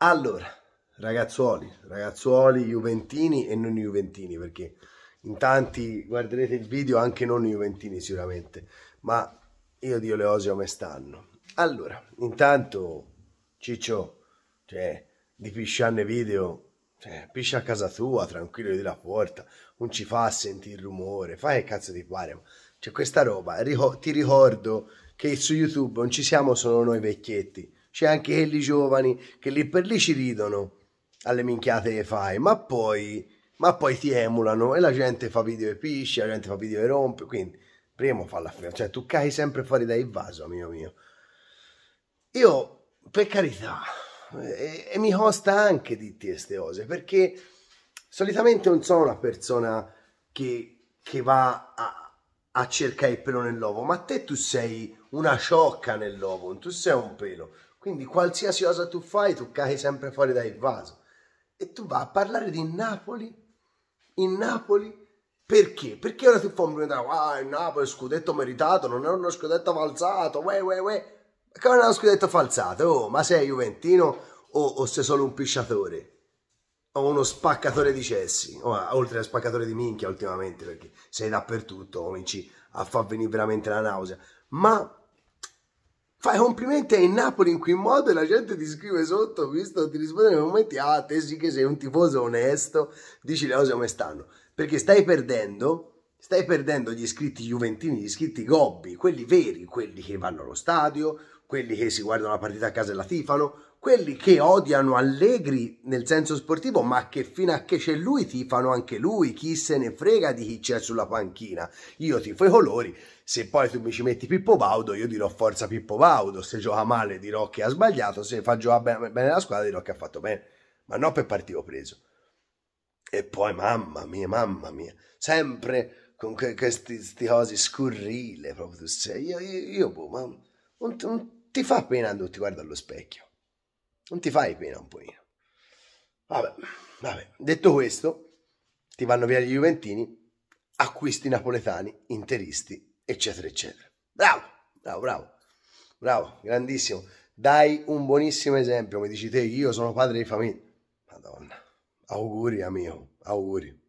Allora, ragazzuoli, ragazzuoli juventini e non juventini, perché in tanti guarderete il video anche non juventini sicuramente, ma io Dio le osi come stanno. Allora, intanto Ciccio, cioè, di pisciarne video, cioè, piscia a casa tua, tranquillo di la porta, non ci fa sentire il rumore, fai che cazzo ti pare, c'è cioè, questa roba, ti ricordo che su YouTube non ci siamo solo noi vecchietti, c'è anche quelli giovani che lì per lì ci ridono alle minchiate che fai, ma poi, ma poi ti emulano e la gente fa video e pisci, la gente fa video e rompe, quindi primo fa la fine, cioè tu cai sempre fuori dai vaso, amico mio. Io, per carità, e, e mi costa anche dirti queste cose, perché solitamente non sono una persona che, che va a, a cercare il pelo nell'uovo, ma te tu sei una sciocca nell'uovo, tu sei un pelo. Quindi qualsiasi cosa tu fai, tu cai sempre fuori dal vaso. E tu vai a parlare di Napoli, in Napoli, perché? Perché ora ti fa un primo ah, il Napoli scudetto meritato, non è uno scudetto falsato, uè, uè, uè. Come è uno scudetto falsato? Oh, ma sei Juventino o, o sei solo un pisciatore? O uno spaccatore di cessi? Oh, oltre a spaccatore di minchia ultimamente, perché sei dappertutto, cominci a far venire veramente la nausea. Ma fai complimenti ai Napoli in quel modo e la gente ti scrive sotto, visto, ti risponde nei commenti, ah, te sì che sei un tifoso onesto, dici le cose come stanno, perché stai perdendo stai perdendo gli iscritti juventini, gli iscritti gobbi, quelli veri, quelli che vanno allo stadio, quelli che si guardano la partita a casa e la tifano, quelli che odiano Allegri nel senso sportivo, ma che fino a che c'è lui tifano anche lui, chi se ne frega di chi c'è sulla panchina. Io tifo i colori, se poi tu mi ci metti Pippo Baudo, io dirò forza Pippo Baudo, se gioca male dirò che ha sbagliato, se fa giocare bene la squadra dirò che ha fatto bene, ma non per partito preso. E poi mamma mia, mamma mia, sempre con que queste cose scurrile proprio tu sei. Io, io, io boh, ma non, non ti fa pena andare, ti guarda allo specchio. Non ti fai pena un pochino. Vabbè, vabbè. Detto questo, ti vanno via gli Juventini, acquisti napoletani, interisti, eccetera, eccetera. Bravo, bravo, bravo, bravo, grandissimo. Dai un buonissimo esempio, mi dici te, io sono padre di famiglia. Madonna, auguri amico, auguri.